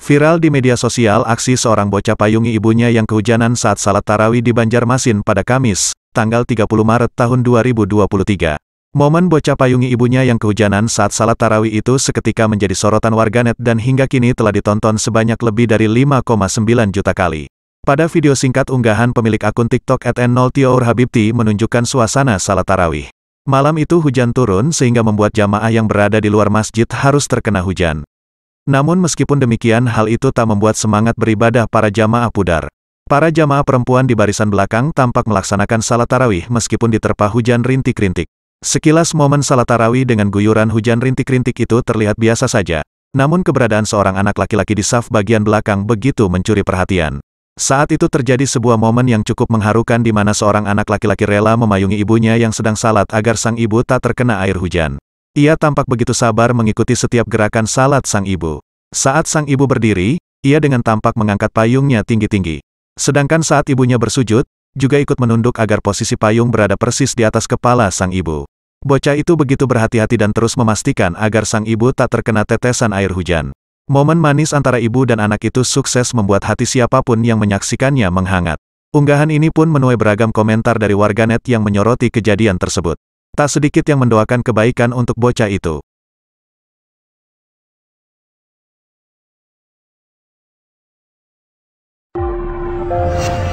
Viral di media sosial aksi seorang bocah payungi ibunya yang kehujanan saat salat tarawih di Banjarmasin pada Kamis, tanggal 30 Maret tahun 2023. Momen bocah payungi ibunya yang kehujanan saat salat tarawih itu seketika menjadi sorotan warganet dan hingga kini telah ditonton sebanyak lebih dari 5,9 juta kali. Pada video singkat unggahan pemilik akun TikTok n 0 tiourhabibti menunjukkan suasana salat tarawih. Malam itu hujan turun sehingga membuat jamaah yang berada di luar masjid harus terkena hujan. Namun meskipun demikian hal itu tak membuat semangat beribadah para jamaah pudar. Para jamaah perempuan di barisan belakang tampak melaksanakan salat tarawih meskipun diterpa hujan rintik-rintik. Sekilas momen salat tarawih dengan guyuran hujan rintik-rintik itu terlihat biasa saja. Namun keberadaan seorang anak laki-laki di saf bagian belakang begitu mencuri perhatian. Saat itu terjadi sebuah momen yang cukup mengharukan di mana seorang anak laki-laki rela memayungi ibunya yang sedang salat agar sang ibu tak terkena air hujan. Ia tampak begitu sabar mengikuti setiap gerakan salat sang ibu. Saat sang ibu berdiri, ia dengan tampak mengangkat payungnya tinggi-tinggi. Sedangkan saat ibunya bersujud, juga ikut menunduk agar posisi payung berada persis di atas kepala sang ibu. Bocah itu begitu berhati-hati dan terus memastikan agar sang ibu tak terkena tetesan air hujan. Momen manis antara ibu dan anak itu sukses membuat hati siapapun yang menyaksikannya menghangat. Unggahan ini pun menuai beragam komentar dari warganet yang menyoroti kejadian tersebut. Tak sedikit yang mendoakan kebaikan untuk bocah itu. you